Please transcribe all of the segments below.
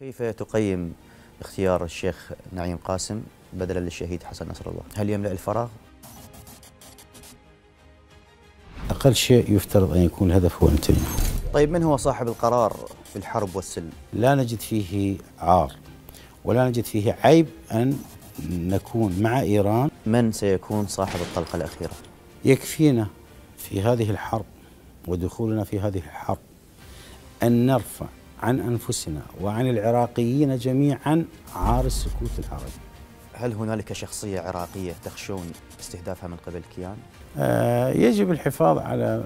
كيف تقيم اختيار الشيخ نعيم قاسم بدلا للشهيد حسن نصر الله؟ هل يملأ الفراغ؟ أقل شيء يفترض أن يكون الهدف هو الانتهاء طيب من هو صاحب القرار في الحرب والسلم؟ لا نجد فيه عار ولا نجد فيه عيب أن نكون مع إيران من سيكون صاحب الطلقة الأخيرة؟ يكفينا في هذه الحرب ودخولنا في هذه الحرب أن نرفع عن أنفسنا وعن العراقيين جميعا عار السكوت العربي هل هنالك شخصية عراقية تخشون استهدافها من قبل كيان؟ آه يجب الحفاظ على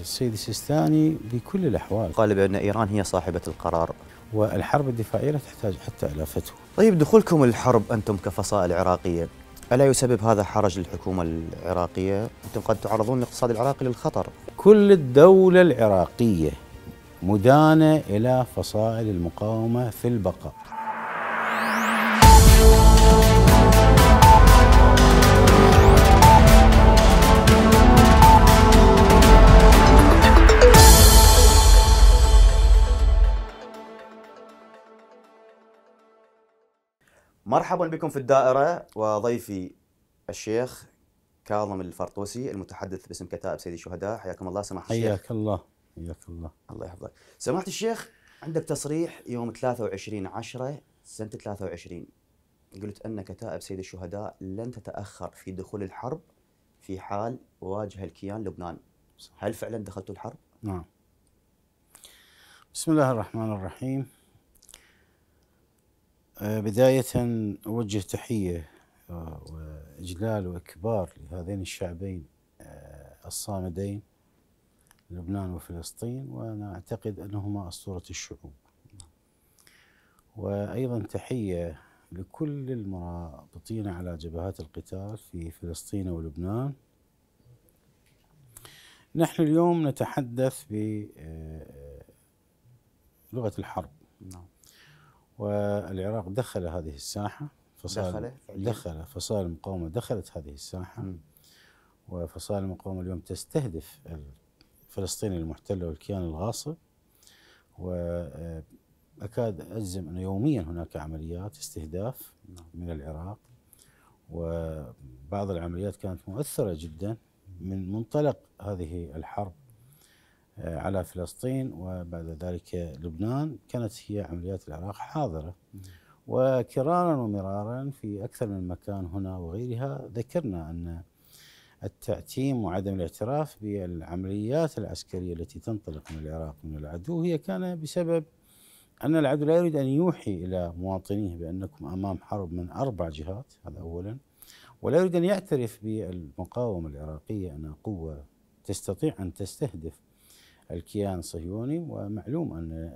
السيد السيستاني بكل الأحوال قال بأن إيران هي صاحبة القرار والحرب الدفاعية لا تحتاج حتى إلى فتوى طيب دخولكم الحرب أنتم كفصائل عراقية ألا يسبب هذا حرج للحكومة العراقية؟ أنتم قد تعرضون الاقتصاد العراقي للخطر كل الدولة العراقية مدانة إلى فصائل المقاومة في البقاء مرحبا بكم في الدائرة وضيفي الشيخ كاظم الفرطوسي المتحدث باسم كتائب سيد الشهداء حياكم الله سماحة الشيخ حياك الله حياك الله الله يحفظك سمعت الشيخ عندك تصريح يوم 23 10 سنة 23 قلت ان كتائب سيد الشهداء لن تتأخر في دخول الحرب في حال واجه الكيان لبنان هل فعلا دخلت الحرب؟ نعم بسم الله الرحمن الرحيم آه، بداية أوجه تحية آه، وإجلال وإكبار لهذين الشعبين آه، الصامدين لبنان وفلسطين وأنا أعتقد أنهما أسطورة الشعوب وأيضا تحية لكل المرابطين على جبهات القتال في فلسطين ولبنان نحن اليوم نتحدث بلغة آه، الحرب نعم. والعراق دخل هذه الساحة فصال دخل, دخل فصائل المقاومة دخلت هذه الساحة وفصائل المقاومة اليوم تستهدف الفلسطيني المحتله والكيان الغاصب واكاد اجزم انه يوميا هناك عمليات استهداف من العراق وبعض العمليات كانت مؤثره جدا من منطلق هذه الحرب آه، على فلسطين وبعد ذلك لبنان كانت هي عمليات العراق حاضره وكرارا ومرارا في اكثر من مكان هنا وغيرها ذكرنا ان التعتيم وعدم الاعتراف بالعمليات العسكرية التي تنطلق من العراق من العدو هي كان بسبب أن العدو لا يريد أن يوحي إلى مواطنيه بأنكم أمام حرب من أربع جهات هذا أولا ولا يريد أن يعترف بالمقاومة العراقية أنها قوة تستطيع أن تستهدف الكيان الصهيوني ومعلوم أن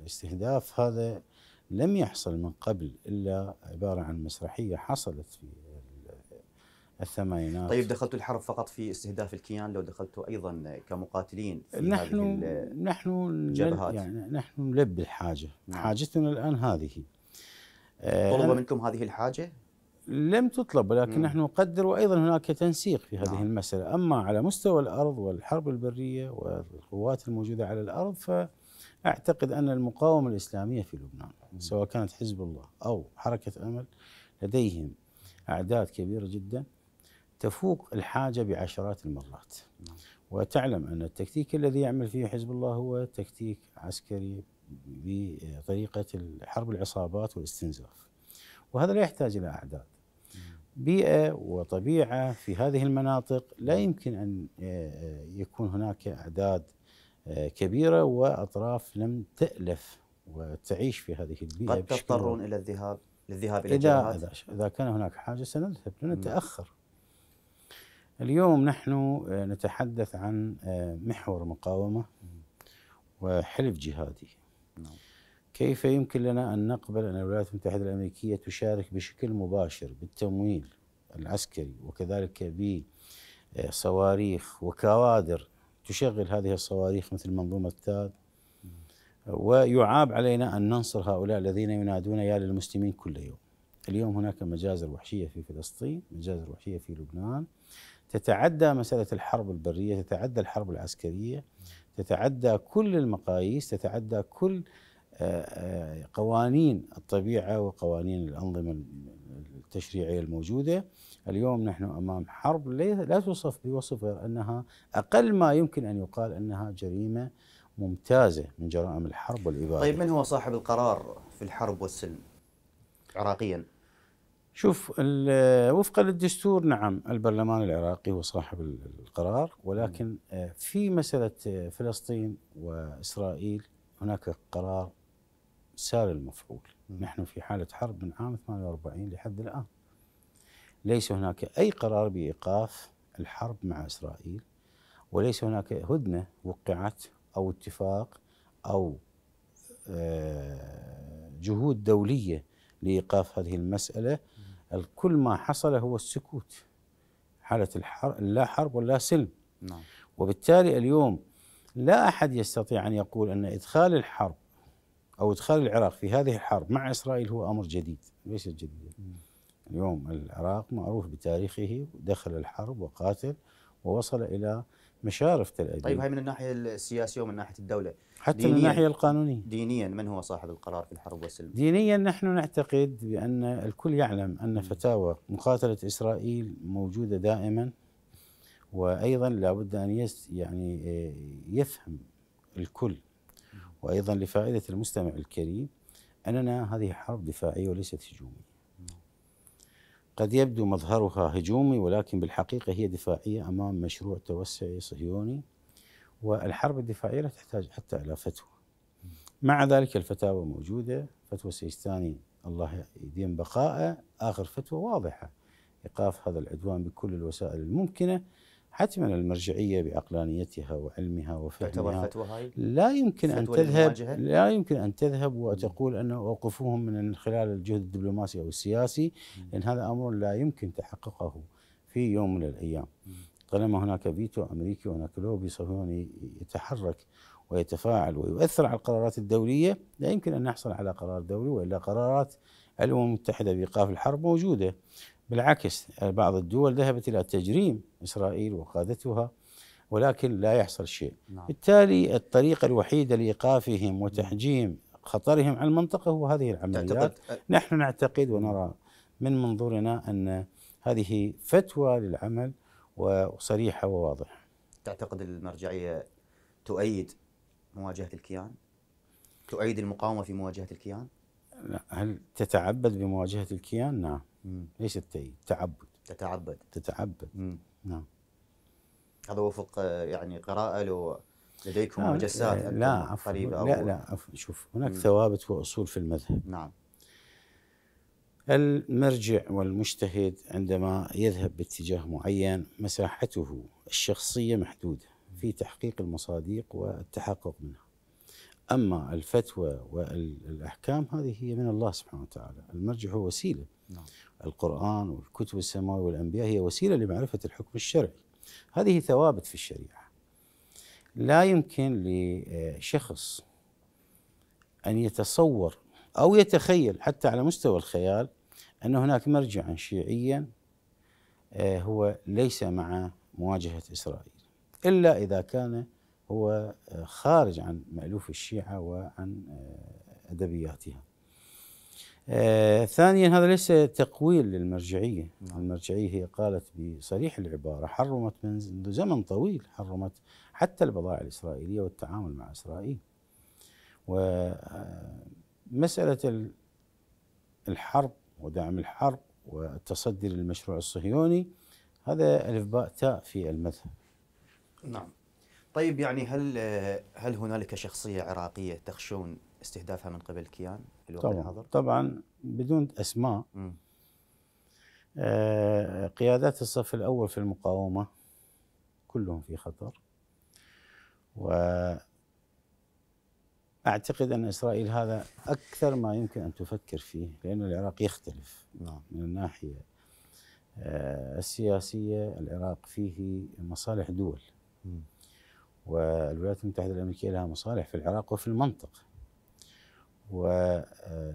الاستهداف هذا لم يحصل من قبل إلا عبارة عن مسرحية حصلت في الثمانينات نعم. طيب دخلتوا الحرب فقط في استهداف الكيان لو دخلتوا ايضا كمقاتلين في نحن هذه نحن الجبهات يعني نحن نلبي الحاجه نعم. حاجتنا الان هذه آه، طلب منكم هذه الحاجه لم تطلب ولكن نحن نقدر وايضا هناك تنسيق في هذه نعم. المساله، اما على مستوى الارض والحرب البريه والقوات الموجوده على الارض فاعتقد ان المقاومه الاسلاميه في لبنان مم. سواء كانت حزب الله او حركه امل لديهم اعداد كبيره جدا تفوق الحاجه بعشرات المرات نعم. وتعلم ان التكتيك الذي يعمل فيه حزب الله هو تكتيك عسكري بطريقه حرب العصابات والاستنزاف وهذا لا يحتاج الى اعداد نعم. بيئه وطبيعه في هذه المناطق لا نعم. يمكن ان آه، آه، يكون هناك اعداد آه، كبيره واطراف لم تالف وتعيش في هذه البيئه قد تضطرون الى الذهاب للذهاب الى إذا, اذا كان هناك حاجه سنذهب لنتاخر اليوم نحن آه، نتحدث عن آه، محور مقاومة وحلف جهادي نعم. كيف يمكن لنا أن نقبل أن الولايات المتحدة الأمريكية تشارك بشكل مباشر بالتمويل العسكري وكذلك بصواريخ وكوادر تشغل هذه الصواريخ مثل منظومة تاد ويعاب علينا أن ننصر هؤلاء الذين ينادون يا للمسلمين كل يوم اليوم هناك مجازر وحشية في فلسطين مجازر وحشية في لبنان تتعدى مسألة الحرب البرية تتعدى الحرب العسكرية تتعدى كل المقاييس تتعدى كل آه، آه، قوانين الطبيعة وقوانين الأنظمة التشريعية الموجودة اليوم نحن أمام حرب لا توصف بوصف غير أنها أقل ما يمكن أن يقال أنها جريمة ممتازة من جرائم الحرب والإبادة طيب من هو صاحب القرار في الحرب والسلم عراقيا؟ شوف وفقا للدستور نعم البرلمان العراقي هو صاحب القرار ولكن نعم. آه، في مسألة آه، فلسطين وإسرائيل هناك قرار سال المفعول نعم. نحن في حالة حرب من عام 48 لحد الآن ليس هناك أي قرار بإيقاف الحرب مع إسرائيل وليس هناك هدنة وقعت أو اتفاق أو آه، جهود دولية لإيقاف هذه المسألة الكل ما حصل هو السكوت حالة الحرب لا حرب ولا سلم نعم. وبالتالي اليوم لا أحد يستطيع أن يقول أن إدخال الحرب أو إدخال العراق في هذه الحرب مع إسرائيل هو أمر جديد ليس جديدا اليوم العراق معروف بتاريخه دخل الحرب وقاتل ووصل إلى مشارف تل أبيب طيب هاي من الناحية السياسية ومن ناحية الدولة حتى من الناحية القانونية دينيا من هو صاحب القرار في الحرب والسلم؟ دينيا نحن نعتقد بأن الكل يعلم أن فتاوى مقاتلة إسرائيل موجودة دائما وأيضا لابد أن يس يعني آه، يفهم الكل وأيضا لفائدة المستمع الكريم أننا هذه حرب دفاعية وليست هجومية قد يبدو مظهرها هجومي ولكن بالحقيقة هي دفاعية أمام مشروع توسعي صهيوني والحرب الدفاعية لا تحتاج حتى إلى فتوى مع ذلك الفتاوى موجودة فتوى سيستاني الله يديم بقائه آخر فتوى واضحة إيقاف هذا العدوان بكل الوسائل الممكنة حتما المرجعية بعقلانيتها وعلمها وفهمها لا يمكن أن تذهب لا يمكن أن تذهب وتقول أنه أوقفوهم من خلال الجهد الدبلوماسي أو السياسي لأن هذا أمر لا يمكن تحققه في يوم من الأيام طالما هناك فيتو أمريكي وهناك لوبي صهيوني يتحرك ويتفاعل ويؤثر على القرارات الدولية لا يمكن أن نحصل على قرار دولي وإلا قرارات الأمم المتحدة بإيقاف الحرب موجودة بالعكس بعض الدول ذهبت إلى تجريم إسرائيل وقادتها ولكن لا يحصل شيء نعم. بالتالي الطريقة الوحيدة لإيقافهم وتحجيم خطرهم على المنطقة هو هذه العمليات تعتقد نحن نعتقد ونرى من منظورنا أن هذه فتوى للعمل وصريحة وواضحة تعتقد المرجعية تؤيد مواجهة الكيان؟ تؤيد المقاومة في مواجهة الكيان؟ هل تتعبد بمواجهة الكيان؟ نعم مم. ليس تعبد تتعبد تتعبد مم. نعم هذا وفق يعني قراءة لو لديكم نعم. مجسات لا, عفوا قريبة لا لا عفوا شوف هناك مم. ثوابت وأصول في المذهب نعم المرجع والمجتهد عندما يذهب باتجاه معين مساحته الشخصية محدودة في تحقيق المصادق والتحقق منها أما الفتوى والأحكام هذه هي من الله سبحانه وتعالى المرجع هو وسيلة نعم. القرآن والكتب السماوية والأنبياء هي وسيلة لمعرفة الحكم الشرعي هذه ثوابت في الشريعة لا يمكن لشخص أن يتصور أو يتخيل حتى على مستوى الخيال أن هناك مرجعا شيعيا آه، هو ليس مع مواجهة إسرائيل إلا إذا كان هو آه، خارج عن مألوف الشيعة وعن آه، أدبياتها آه ثانيا هذا ليس تقويل للمرجعيه، المرجعيه هي قالت بصريح العباره حرمت منذ زمن طويل حرمت حتى البضائع الاسرائيليه والتعامل مع اسرائيل. ومساله آه، الحرب ودعم الحرب والتصدي للمشروع الصهيوني هذا الف باء تاء في المذهب. نعم. طيب يعني هل آه، هل هنالك شخصيه عراقيه تخشون استهدافها من قبل كيان في الوقت طبعًا الحاضر؟ طبعا بدون اسماء آه قيادات الصف الاول في المقاومه كلهم في خطر واعتقد ان اسرائيل هذا اكثر ما يمكن ان تفكر فيه لان العراق يختلف نعم من الناحيه آه، السياسيه العراق فيه مصالح دول م. والولايات المتحده الامريكيه لها مصالح في العراق وفي المنطقه و آه، آه،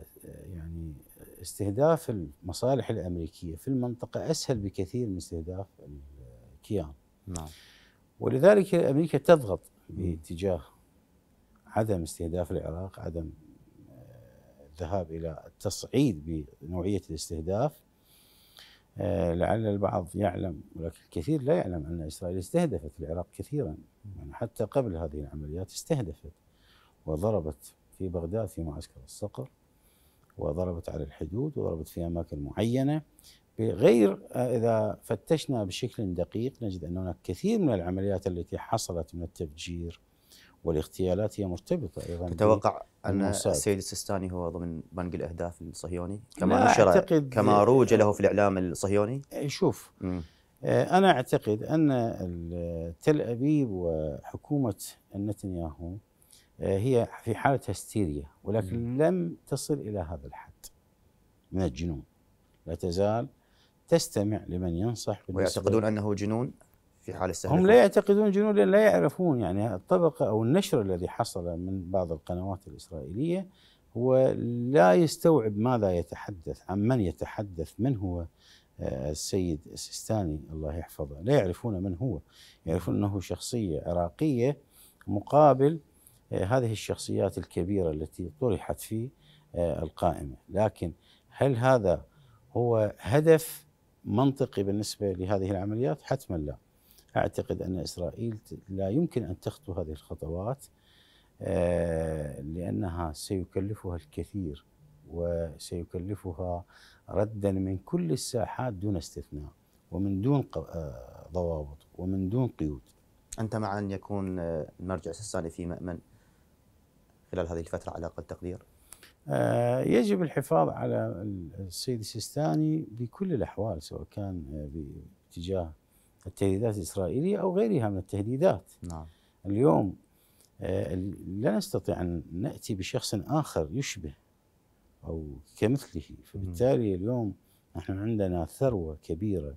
يعني استهداف المصالح الامريكيه في المنطقه اسهل بكثير من استهداف الكيان. نعم. ولذلك امريكا تضغط باتجاه عدم استهداف العراق، عدم آه، الذهاب الى التصعيد بنوعيه الاستهداف. لعل البعض يعلم ولكن الكثير لا يعلم ان اسرائيل استهدفت العراق كثيرا يعني حتى قبل هذه العمليات استهدفت وضربت في بغداد في معسكر الصقر وضربت على الحدود وضربت في أماكن معينة بغير آه، إذا فتشنا بشكل دقيق نجد أن هناك كثير من العمليات التي حصلت من التفجير والاغتيالات هي مرتبطة أيضا تتوقع أن السيد السيستاني هو ضمن بنك الأهداف الصهيوني كما نشر كما روج له في الإعلام الصهيوني إيه، شوف مم. آه، أنا أعتقد أن تل أبيب وحكومة نتنياهو آه، هي في حالة هستيريا ولكن لم تصل إلى هذا الحد من الجنون لا تزال تستمع لمن ينصح ويعتقدون أنه جنون في حال السهل هم لا يعتقدون جنون لأن لا يعرفون يعني الطبقة أو النشر الذي حصل من بعض القنوات الإسرائيلية هو لا يستوعب ماذا يتحدث عن من يتحدث من هو آه، السيد السيستاني الله يحفظه لا يعرفون من هو يعرفون أنه شخصية عراقية مقابل آه، هذه الشخصيات الكبيرة التي طرحت في آه، القائمة لكن هل هذا هو هدف منطقي بالنسبة لهذه العمليات حتما لا أعتقد أن إسرائيل لا يمكن أن تخطو هذه الخطوات آه، لأنها سيكلفها الكثير وسيكلفها ردا من كل الساحات دون استثناء ومن دون ضوابط ومن دون قيود أنت مع أن يكون المرجع السيستاني في مأمن خلال هذه الفترة على أقل تقدير؟ آه، يجب الحفاظ على السيد السيستاني بكل الأحوال سواء كان آه، باتجاه التهديدات الإسرائيلية أو غيرها من التهديدات نعم. اليوم آه، لا نستطيع أن نأتي بشخص آخر يشبه أو كمثله فبالتالي اليوم نحن عندنا ثروة كبيرة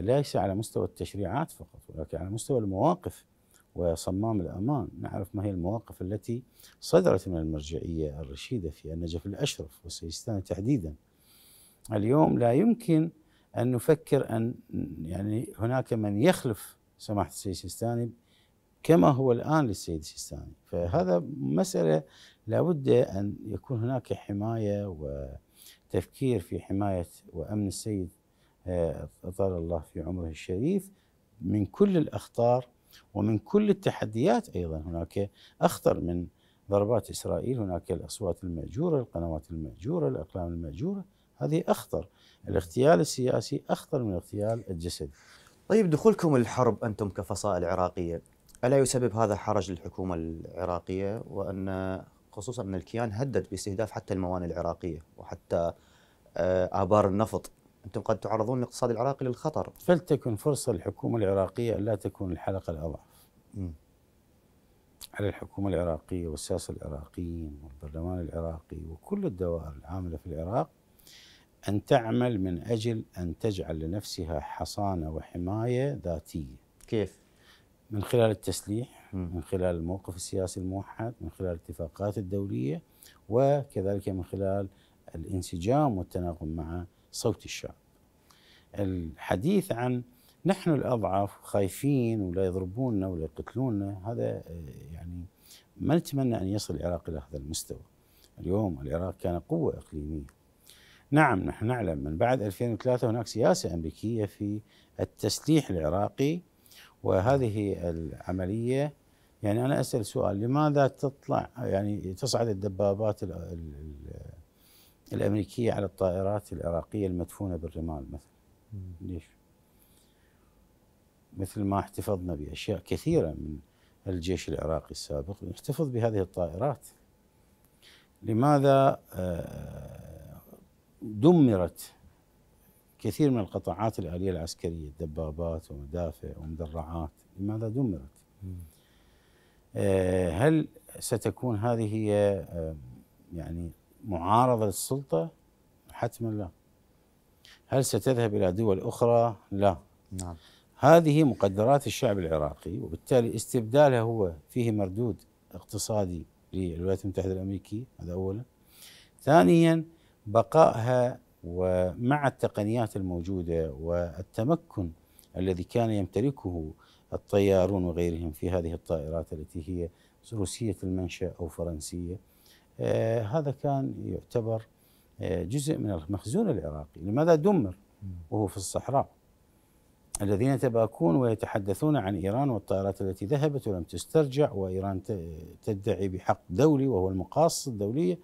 ليس على مستوى التشريعات فقط ولكن على مستوى المواقف وصمام الأمان نعرف ما هي المواقف التي صدرت من المرجعية الرشيدة في النجف الأشرف وسيستان تحديدا اليوم لا يمكن أن نفكر أن يعني هناك من يخلف سماحة السيد السيستاني كما هو الآن للسيد السيستاني فهذا مسألة لابد أن يكون هناك حماية وتفكير في حماية وأمن السيد آه، أطال الله في عمره الشريف من كل الأخطار ومن كل التحديات ايضا هناك اخطر من ضربات اسرائيل هناك الاصوات الماجوره، القنوات الماجوره، الاقلام الماجوره، هذه اخطر، الاغتيال السياسي اخطر من الاغتيال الجسدي. طيب دخولكم الحرب انتم كفصائل عراقيه، الا يسبب هذا حرج للحكومه العراقيه وان خصوصا ان الكيان هدد باستهداف حتى الموانئ العراقيه وحتى آه، ابار النفط أنتم قد تعرضون الاقتصاد العراقي للخطر فلتكن فرصة للحكومه العراقية ألا تكون الحلقة الأضعف على الحكومة العراقية والسياسه العراقيين والبرلمان العراقي وكل الدوائر العاملة في العراق أن تعمل من أجل أن تجعل لنفسها حصانة وحماية ذاتية كيف؟ من خلال التسليح م. من خلال الموقف السياسي الموحد من خلال الاتفاقات الدولية وكذلك من خلال الانسجام والتناغم مع صوت الشعب الحديث عن نحن الأضعف خايفين ولا يضربوننا ولا يقتلوننا هذا آه، يعني ما نتمنى أن يصل العراق إلى هذا المستوى اليوم العراق كان قوة إقليمية نعم نحن نعلم من بعد 2003 هناك سياسة أمريكية في التسليح العراقي وهذه العملية يعني أنا أسأل سؤال لماذا تطلع يعني تصعد الدبابات الامريكيه على الطائرات العراقيه المدفونه بالرمال مثلا ليش؟ مثل ما احتفظنا باشياء كثيره من الجيش العراقي السابق نحتفظ بهذه الطائرات لماذا آه، دمرت كثير من القطاعات الآلية العسكرية دبابات ومدافع ومدرعات لماذا دمرت آه، هل ستكون هذه هي آه، يعني معارضة للسلطة حتما لا هل ستذهب إلى دول أخرى لا نعم. هذه مقدرات الشعب العراقي وبالتالي استبدالها هو فيه مردود اقتصادي للولايات المتحدة الأمريكية هذا أولا ثانيا بقائها ومع التقنيات الموجودة والتمكن الذي كان يمتلكه الطيارون وغيرهم في هذه الطائرات التي هي روسية المنشأ أو فرنسية آه، هذا كان يعتبر آه، جزء من المخزون العراقي لماذا دمر وهو في الصحراء الذين يتباكون ويتحدثون عن إيران والطائرات التي ذهبت ولم تسترجع وإيران تدعي بحق دولي وهو المقاص الدولية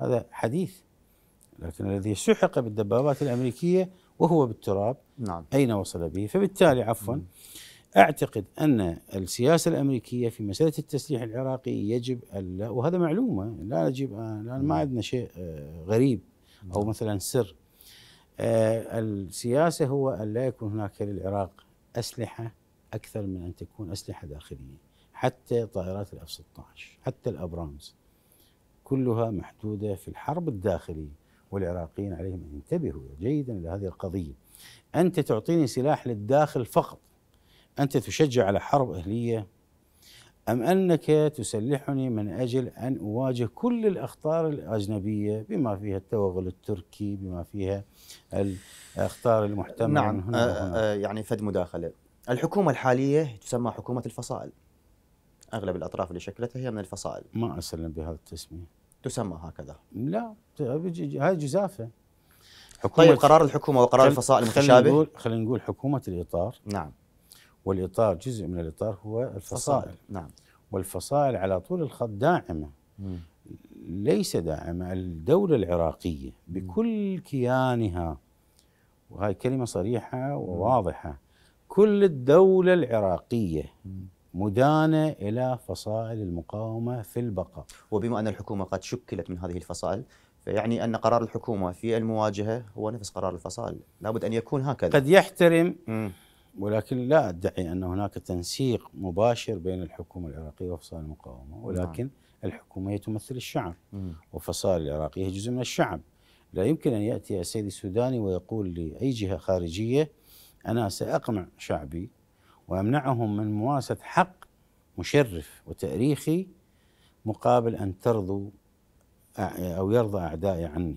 هذا حديث لكن الذي سحق بالدبابات الأمريكية وهو بالتراب نعم. أين وصل به فبالتالي عفوا اعتقد ان السياسه الامريكيه في مساله التسليح العراقي يجب ألا وهذا معلومه لا نجيب الان ما نعم. عندنا شيء آه، غريب او نعم. مثلا سر آه، السياسه هو ان لا يكون هناك للعراق اسلحه اكثر من ان تكون اسلحه داخليه حتى طائرات الاف 16 حتى الابرامز كلها محدوده في الحرب الداخليه والعراقيين عليهم ان ينتبهوا جيدا لهذه القضيه انت تعطيني سلاح للداخل فقط أنت تشجع على حرب أهلية أم أنك تسلحني من أجل أن أواجه كل الأخطار الأجنبية بما فيها التوغل التركي بما فيها الأخطار المحتملة نعم هنا آه،, آه يعني فد مداخلة الحكومة الحالية تسمى حكومة الفصائل أغلب الأطراف اللي شكلتها هي من الفصائل ما أسلم بهذا التسمية تسمى هكذا لا هذه جزافة طيب، حكومة طيب قرار الحكومة وقرار الفصائل متشابه خلينا نقول خلينا نقول حكومة الإطار نعم والاطار جزء من الاطار هو الفصائل فصائل. نعم والفصائل على طول الخط داعمه ليس داعمه الدوله العراقيه بكل كيانها وهي كلمه صريحه وواضحه كل الدوله العراقيه مدانة إلى فصائل المقاومة في البقاء وبما أن الحكومة قد شكلت من هذه الفصائل فيعني أن قرار الحكومة في المواجهة هو نفس قرار الفصائل لابد أن يكون هكذا قد يحترم مم. ولكن لا ادعي ان هناك تنسيق مباشر بين الحكومه العراقيه وفصائل المقاومه نعم. ولكن نعم. الحكومه هي تمثل الشعب وفصائل العراقيه هي جزء من الشعب لا يمكن ان ياتي السيد السوداني ويقول لاي جهه خارجيه انا ساقمع شعبي وامنعهم من ممارسه حق مشرف وتاريخي مقابل ان ترضوا او يرضى اعدائي عني.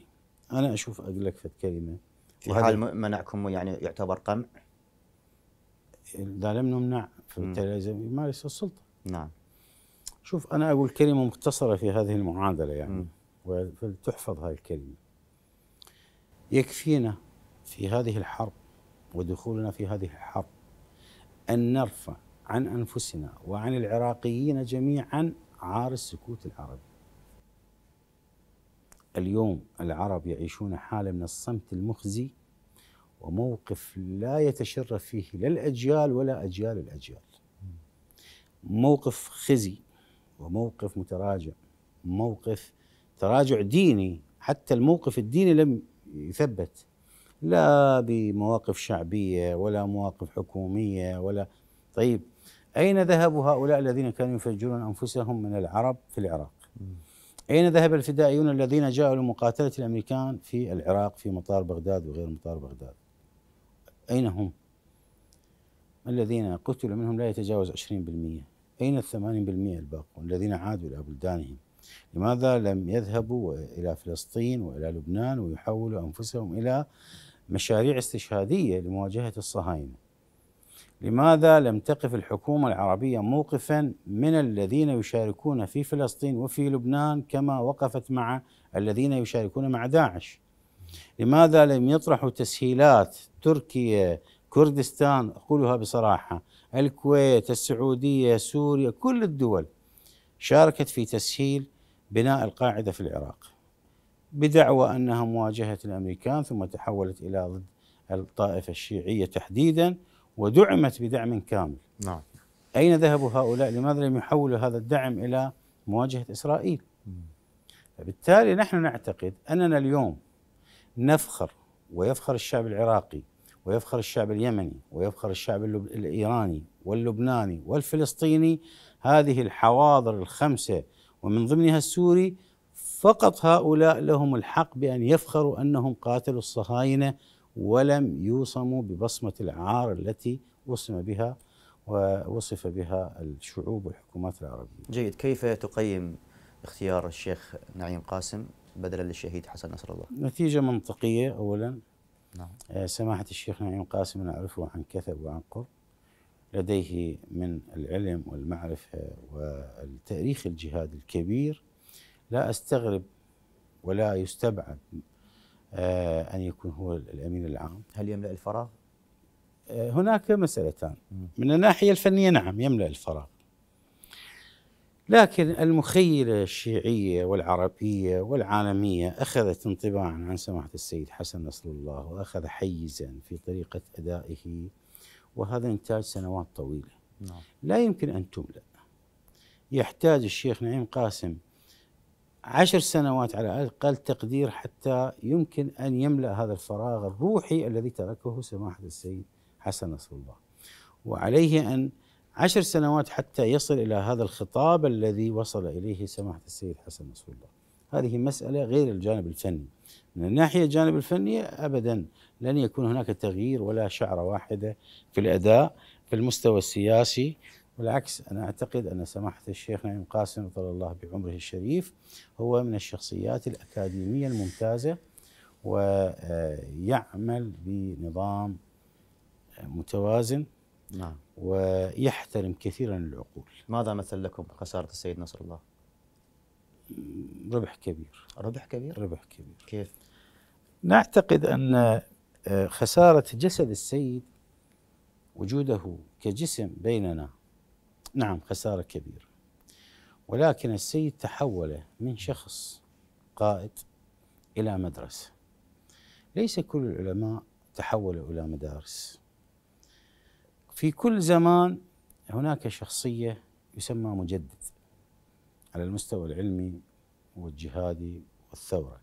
انا اشوف اقول لك فد كلمه في حال منعكم يعني يعتبر قمع؟ إذا لم نمنع فبالتالي لازم يمارس السلطة نعم شوف أنا أقول كلمة مختصرة في هذه المعادلة يعني فلتحفظ هذه الكلمة يكفينا في هذه الحرب ودخولنا في هذه الحرب أن نرفع عن أنفسنا وعن العراقيين جميعا عار السكوت العربي اليوم العرب يعيشون حالة من الصمت المخزي وموقف لا يتشرف فيه لا الأجيال ولا أجيال الأجيال موقف خزي وموقف متراجع موقف تراجع ديني حتى الموقف الديني لم يثبت لا بمواقف شعبية ولا مواقف حكومية ولا طيب أين ذهبوا هؤلاء الذين كانوا يفجرون أنفسهم من العرب في العراق أين ذهب الفدائيون الذين جاءوا لمقاتلة الأمريكان في العراق في مطار بغداد وغير مطار بغداد أين هم؟ الذين قتلوا منهم لا يتجاوز 20% أين الثمانين بالمئة الباقون الذين عادوا إلى بلدانهم لماذا لم يذهبوا إلى فلسطين وإلى لبنان ويحولوا أنفسهم إلى مشاريع استشهادية لمواجهة الصهاينة لماذا لم تقف الحكومة العربية موقفا من الذين يشاركون في فلسطين وفي لبنان كما وقفت مع الذين يشاركون مع داعش لماذا لم يطرحوا تسهيلات تركيا كردستان أقولها بصراحة الكويت السعودية سوريا كل الدول شاركت في تسهيل بناء القاعدة في العراق بدعوى أنها مواجهة الأمريكان ثم تحولت إلى ضد الطائفة الشيعية تحديدا ودعمت بدعم كامل نعم. أين ذهبوا هؤلاء لماذا لم يحولوا هذا الدعم إلى مواجهة إسرائيل بالتالي نحن نعتقد أننا اليوم نفخر ويفخر الشعب العراقي ويفخر الشعب اليمني ويفخر الشعب الايراني واللبناني والفلسطيني هذه الحواضر الخمسه ومن ضمنها السوري فقط هؤلاء لهم الحق بان يفخروا انهم قاتلوا الصهاينه ولم يوصموا ببصمه العار التي وصم بها ووصف بها الشعوب والحكومات العربيه. جيد، كيف تقيم اختيار الشيخ نعيم قاسم بدلا للشهيد حسن نصر الله؟ نتيجة منطقية أولا نعم. آه، سماحة الشيخ نعيم قاسم نعرفه عن كثب وعن قرب لديه من العلم والمعرفة والتاريخ الجهاد الكبير لا أستغرب ولا يستبعد آه، أن يكون هو الأمين العام هل يملأ الفراغ؟ آه، هناك مسألتان من الناحية الفنية نعم يملأ الفراغ لكن المخيلة الشيعية والعربية والعالمية أخذت انطباعا عن سماحة السيد حسن نصر الله وأخذ حيزا في طريقة أدائه وهذا إنتاج سنوات طويلة نعم. لا يمكن أن تملأ يحتاج الشيخ نعيم قاسم عشر سنوات على أقل تقدير حتى يمكن أن يملأ هذا الفراغ الروحي الذي تركه سماحة السيد حسن نصر الله وعليه أن عشر سنوات حتى يصل إلى هذا الخطاب الذي وصل إليه سماحة السيد حسن نصر الله هذه مسألة غير الجانب الفني من الناحية الجانب الفني أبدا لن يكون هناك تغيير ولا شعرة واحدة في الأداء في المستوى السياسي بالعكس أنا أعتقد أن سماحة الشيخ نعيم قاسم طال الله بعمره الشريف هو من الشخصيات الأكاديمية الممتازة ويعمل بنظام متوازن نعم ويحترم كثيرا العقول ماذا مثل لكم خسارة السيد نصر الله؟ ربح كبير ربح كبير؟ ربح كبير كيف؟ نعتقد أن آه، خسارة جسد السيد وجوده كجسم بيننا نعم خسارة كبيرة ولكن السيد تحول من شخص قائد إلى مدرسة ليس كل العلماء تحولوا إلى مدارس في كل زمان هناك شخصية يسمى مجدد على المستوى العلمي والجهادي والثورة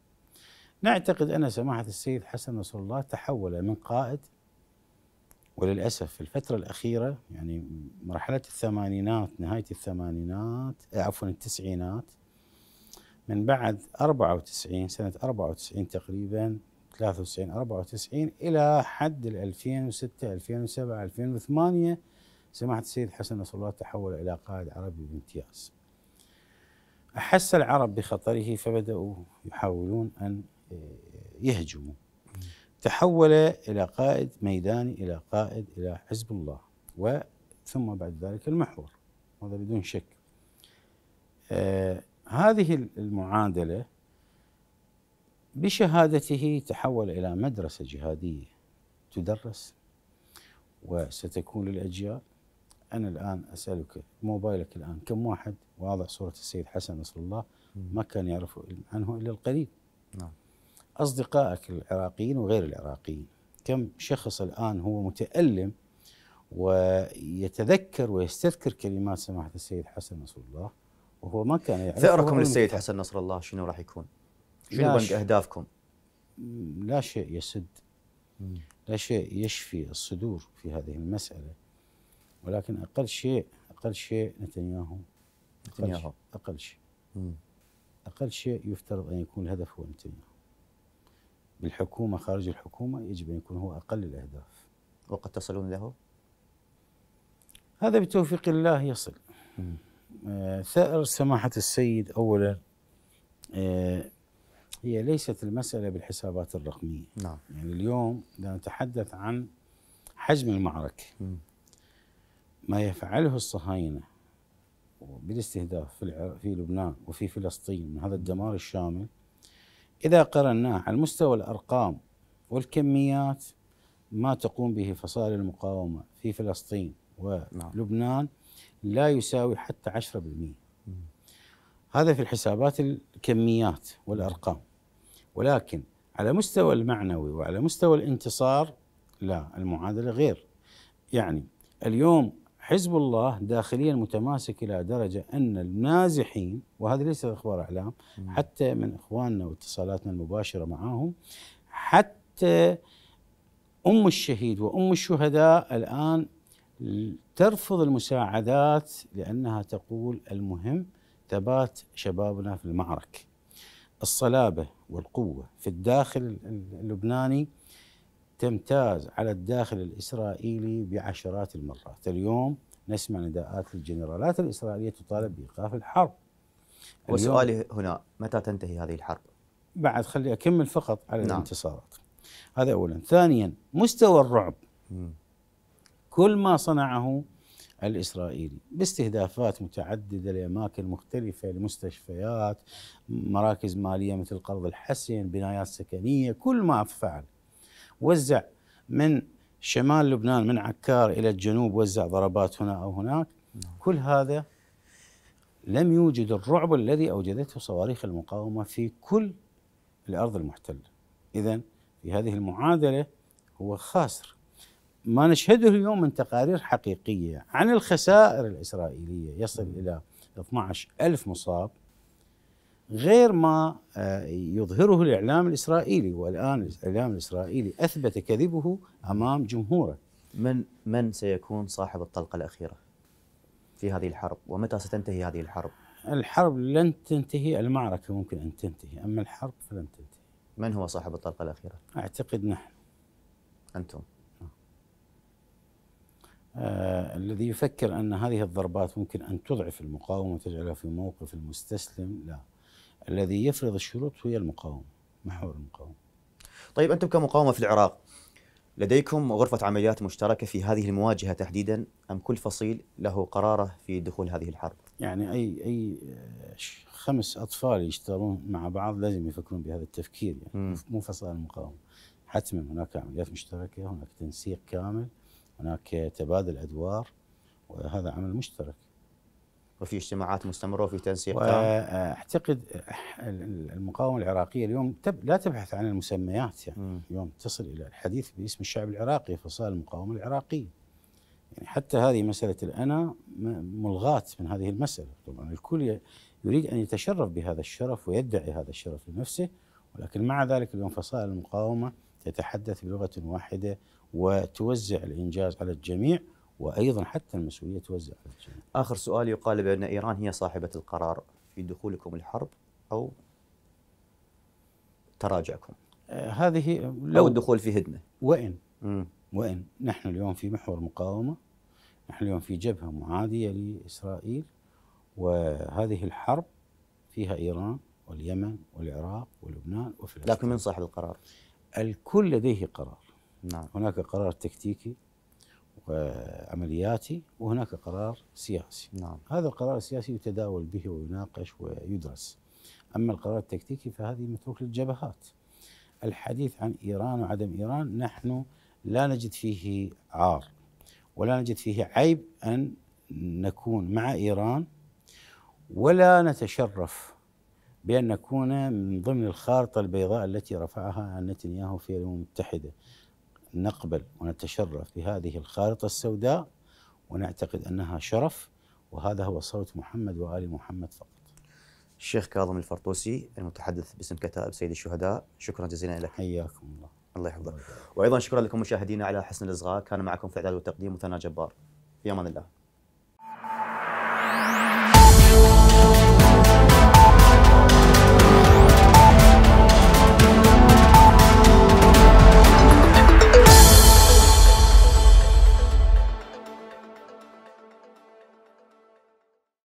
نعتقد أن سماحة السيد حسن نصر الله تحول من قائد وللأسف في الفترة الأخيرة يعني مرحلة الثمانينات نهاية الثمانينات آه، عفوا التسعينات من بعد 94 سنة 94 تقريبا 93 94 الى حد ال 2006 2007 2008 سماحه السيد حسن نصر الله تحول الى قائد عربي بامتياز. احس العرب بخطره فبداوا يحاولون ان آه، يهجموا. تحول الى قائد ميداني الى قائد الى حزب الله وثم بعد ذلك المحور هذا بدون شك. آه، هذه المعادله بشهادته تحول الى مدرسه جهاديه تدرس وستكون للاجيال انا الان اسالك موبايلك الان كم واحد واضع صوره السيد حسن نصر الله ما كان يعرف عنه الا القليل نعم اصدقائك العراقيين وغير العراقيين كم شخص الان هو متالم ويتذكر ويستذكر كلمات سماحه السيد حسن نصر الله وهو ما كان يعرف ثأركم للسيد حسن نصر الله شنو راح يكون؟ شنو بنك اهدافكم؟ لا شيء يسد لا شيء يشفي الصدور في هذه المساله ولكن اقل شيء اقل شيء نتنياهو نتنياهو اقل شيء اقل شيء يفترض ان يكون الهدف هو نتنياهو بالحكومه خارج الحكومه يجب ان يكون هو اقل الاهداف وقد تصلون له؟ هذا بتوفيق الله يصل آه سماحة السيد أولا آه هي ليست المسألة بالحسابات الرقمية نعم يعني اليوم نتحدث عن حجم المعركة ما يفعله الصهاينة بالاستهداف في, في لبنان وفي فلسطين من هذا الدمار الشامل إذا قرناه على مستوى الأرقام والكميات ما تقوم به فصائل المقاومة في فلسطين نعم. ولبنان لا يساوي حتى 10% هذا في الحسابات الكميات والأرقام ولكن على مستوى المعنوي وعلى مستوى الانتصار لا المعادله غير يعني اليوم حزب الله داخليا متماسك الى درجه ان النازحين وهذا ليس اخبار اعلام حتى من اخواننا واتصالاتنا المباشره معهم حتى ام الشهيد وام الشهداء الان ترفض المساعدات لانها تقول المهم ثبات شبابنا في المعركه الصلابة والقوة في الداخل اللبناني تمتاز على الداخل الإسرائيلي بعشرات المرات اليوم نسمع نداءات الجنرالات الإسرائيلية تطالب بإيقاف الحرب وسؤالي هنا متى تنتهي هذه الحرب؟ بعد خلي أكمل فقط على نعم. الانتصارات هذا أولا ثانيا مستوى الرعب م. كل ما صنعه الإسرائيلي باستهدافات متعددة لأماكن مختلفة لمستشفيات مراكز مالية مثل قرض الحسن بنايات سكنية كل ما فعل وزع من شمال لبنان من عكار إلى الجنوب وزع ضربات هنا أو هناك نعم. كل هذا لم يوجد الرعب الذي أوجدته صواريخ المقاومة في كل الأرض المحتلة إذا في هذه المعادلة هو خاسر ما نشهده اليوم من تقارير حقيقية عن الخسائر الإسرائيلية يصل إلى 12 ألف مصاب غير ما آه، يظهره الإعلام الإسرائيلي والآن الإعلام الإسرائيلي أثبت كذبه أمام جمهوره من من سيكون صاحب الطلقة الأخيرة في هذه الحرب ومتى ستنتهي هذه الحرب؟ الحرب لن تنتهي المعركة ممكن أن تنتهي أما الحرب فلن تنتهي من هو صاحب الطلقة الأخيرة؟ أعتقد نحن أنتم آه، الذي يفكر أن هذه الضربات ممكن أن تضعف المقاومة وتجعلها في موقف المستسلم لا الذي يفرض الشروط هي المقاومة محور المقاومة طيب أنتم كمقاومة في العراق لديكم غرفة عمليات مشتركة في هذه المواجهة تحديدا أم كل فصيل له قراره في دخول هذه الحرب؟ يعني أي أي آه، خمس أطفال يشتغلون مع بعض لازم يفكرون بهذا التفكير يعني مو فصائل المقاومة حتما هناك عمليات مشتركة هناك تنسيق كامل هناك تبادل ادوار وهذا عمل مشترك وفي اجتماعات مستمره وفي تنسيق اعتقد المقاومه العراقيه اليوم تب لا تبحث عن المسميات يعني اليوم تصل الى الحديث باسم الشعب العراقي فصائل المقاومه العراقيه يعني حتى هذه مساله الانا ملغاه من هذه المساله طبعا الكل يريد ان يتشرف بهذا الشرف ويدعي هذا الشرف لنفسه ولكن مع ذلك اليوم فصائل المقاومه تتحدث بلغه واحده وتوزع الانجاز على الجميع وايضا حتى المسؤوليه توزع على الجميع. اخر سؤال يقال بان ايران هي صاحبه القرار في دخولكم الحرب او تراجعكم. آه هذه لو الدخول في هدنه. وان مم. وان نحن اليوم في محور مقاومه نحن اليوم في جبهه معاديه لاسرائيل وهذه الحرب فيها ايران واليمن والعراق ولبنان وفلسطين. لكن من صاحب القرار؟ الكل لديه قرار. نعم. هناك قرار تكتيكي وعملياتي وهناك قرار سياسي نعم. هذا القرار السياسي يتداول به ويناقش ويدرس أما القرار التكتيكي فهذه متروك للجبهات الحديث عن إيران وعدم إيران نحن لا نجد فيه عار ولا نجد فيه عيب أن نكون مع إيران ولا نتشرف بأن نكون من ضمن الخارطة البيضاء التي رفعها نتنياهو في الأمم المتحدة نقبل ونتشرف بهذه الخارطة السوداء ونعتقد أنها شرف وهذا هو صوت محمد وآل محمد فقط الشيخ كاظم الفرطوسي المتحدث باسم كتائب سيد الشهداء شكرا جزيلا لك حياكم الله الله يحفظك وايضا شكرا لكم مشاهدينا على حسن الاصغاء كان معكم في اعداد وتقديم مثنى جبار في امان الله